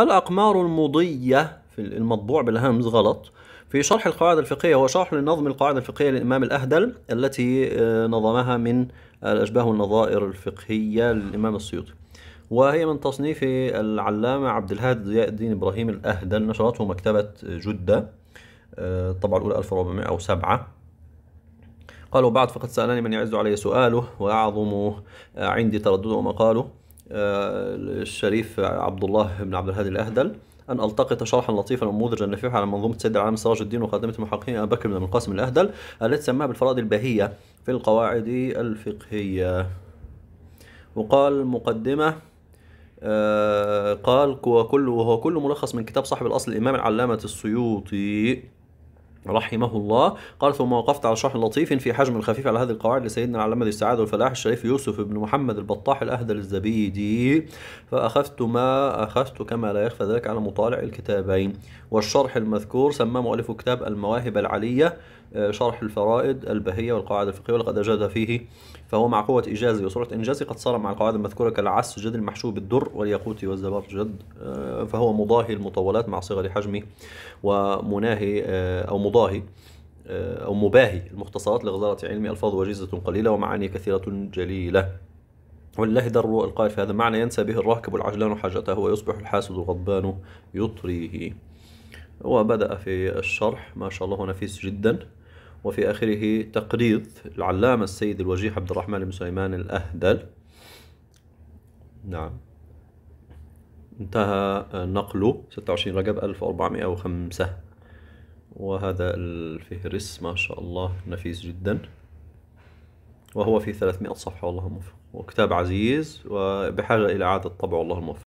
الأقمار المضية في المطبوع بالهمز غلط في شرح القواعد الفقهية هو شرح لنظم القواعد الفقهية للإمام الأهدل التي آه، نظمها من الأشباه والنظائر الفقهية للإمام السيوطي وهي من تصنيف العلامة عبد الهادي ضياء الدين إبراهيم الأهدل نشرته مكتبة جدة الطبعة آه، الأولى 1407 قالوا بعد فقد سألني من يعز علي سؤاله ويعظم عندي تردده ومقاله آه، الشريف عبد الله بن عبد الهادي الأهدل أن ألتقط شرحا لطيفا ونموذجا نفيعا على منظومة سيد العالم سراج الدين وخاتمة المحققين أبا بكر بن القاسم الأهدل التي سماها بالفرائض الباهية في القواعد الفقهية وقال مقدمة آه، قال وكل وهو كل ملخص من كتاب صاحب الأصل الإمام العلامة السيوطي رحمه الله قال ثم وقفت على شرح لطيف في حجم خفيف على هذه القواعد لسيدنا العلامة ذي السعادة والفلاح الشريف يوسف بن محمد البطاح الأهدل الزبيدي فأخذت ما أخذت كما لا يخفى ذلك على مطالع الكتابين والشرح المذكور سماه مؤلف كتاب المواهب العلية آه، شرح الفرائد البهية والقواعد الفقهية ولقد أجاد فيه فهو مع قوة إجازي وسرعة إنجازي قد صار مع القواعد المذكورة كالعسجد المحشو بالدر والياقوت والزبرجد آه، فهو مضاهي المطولات مع صغر حجمه ومناهي آه، أو مضاهي أو مباهي المختصرات لغزارة علم ألفاظ وجيزة قليلة ومعاني كثيرة جليلة ولله در القائل في هذا المعنى ينسى به الراكب العجلان حاجته ويصبح الحاسد الغضبان يطريه وبدأ في الشرح ما شاء الله نفيس جدا وفي آخره تقريض العلامة السيد الوجيه عبد الرحمن بن سليمان الأهدل نعم انتهى نقله 26 رجب 1405 وهذا الفهرس ما شاء الله نفيس جدا وهو في 300 صفحة والله موفق وكتاب عزيز وبحاجة إلى إعادة طبعه والله موفق